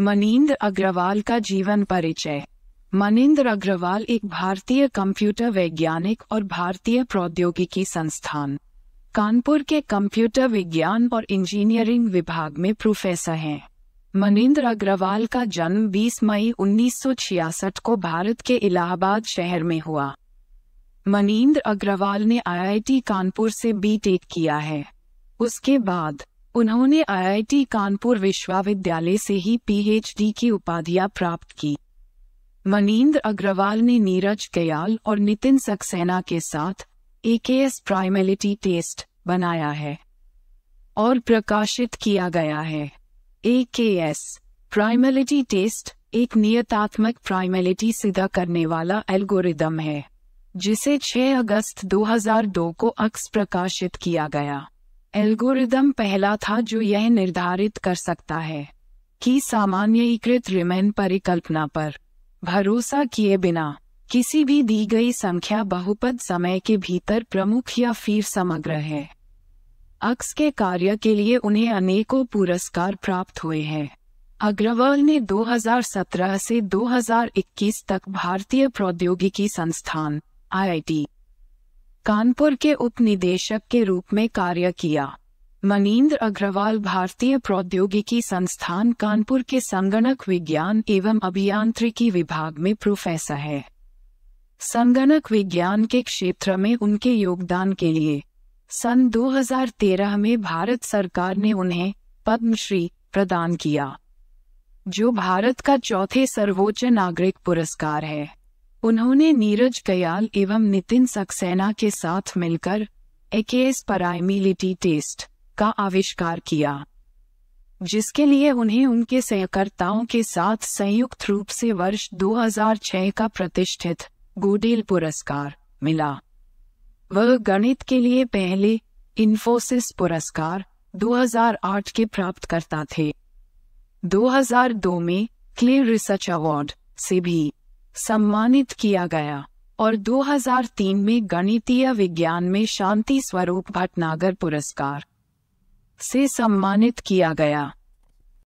मनिंद्र अग्रवाल का जीवन परिचय मनिंद्र अग्रवाल एक भारतीय कंप्यूटर वैज्ञानिक और भारतीय प्रौद्योगिकी संस्थान कानपुर के कंप्यूटर विज्ञान और इंजीनियरिंग विभाग में प्रोफेसर हैं मनिंद्र अग्रवाल का जन्म 20 मई 1966 को भारत के इलाहाबाद शहर में हुआ मनिंद्र अग्रवाल ने आईआईटी कानपुर से बीटेक किया है उसके बाद उन्होंने आईआईटी कानपुर विश्वविद्यालय से ही पीएचडी की उपाधियां प्राप्त की मनीन्द्र अग्रवाल ने नीरज कयाल और नितिन सक्सेना के साथ एकेएस प्राइमेलिटी टेस्ट बनाया है और प्रकाशित किया गया है एकेएस प्राइमेलिटी टेस्ट एक नियतात्मक प्राइमेलिटी सिद्ध करने वाला एल्गोरिदम है जिसे 6 अगस्त 2002 को अक्स प्रकाशित किया गया एल्गोरिदम पहला था जो यह निर्धारित कर सकता है कि सामान्यीकृत रिमेन परिकल्पना पर भरोसा किए बिना किसी भी दी गई संख्या बहुपद समय के भीतर प्रमुख या फिर समग्र है अक्स के कार्य के लिए उन्हें अनेकों पुरस्कार प्राप्त हुए हैं अग्रवाल ने 2017 से 2021 तक भारतीय प्रौद्योगिकी संस्थान आईआईटी कानपुर के उप निदेशक के रूप में कार्य किया मनीन्द्र अग्रवाल भारतीय प्रौद्योगिकी संस्थान कानपुर के संगणक विज्ञान एवं अभियांत्रिकी विभाग में प्रोफेसर है संगणक विज्ञान के क्षेत्र में उनके योगदान के लिए सन 2013 में भारत सरकार ने उन्हें पद्मश्री प्रदान किया जो भारत का चौथे सर्वोच्च नागरिक पुरस्कार है उन्होंने नीरज दयाल एवं नितिन सक्सेना के साथ मिलकर एकेस पराइमिलिटी टेस्ट का आविष्कार किया जिसके लिए उन्हें उनके सहकर्ताओं के साथ संयुक्त रूप से वर्ष 2006 का प्रतिष्ठित गोडेल पुरस्कार मिला वह गणित के लिए पहले इन्फोसिस पुरस्कार 2008 के प्राप्तकर्ता थे 2002 में क्लियर रिसर्च अवार्ड से भी सम्मानित किया गया और 2003 में गणितीय विज्ञान में शांति स्वरूप भटनागर पुरस्कार से सम्मानित किया गया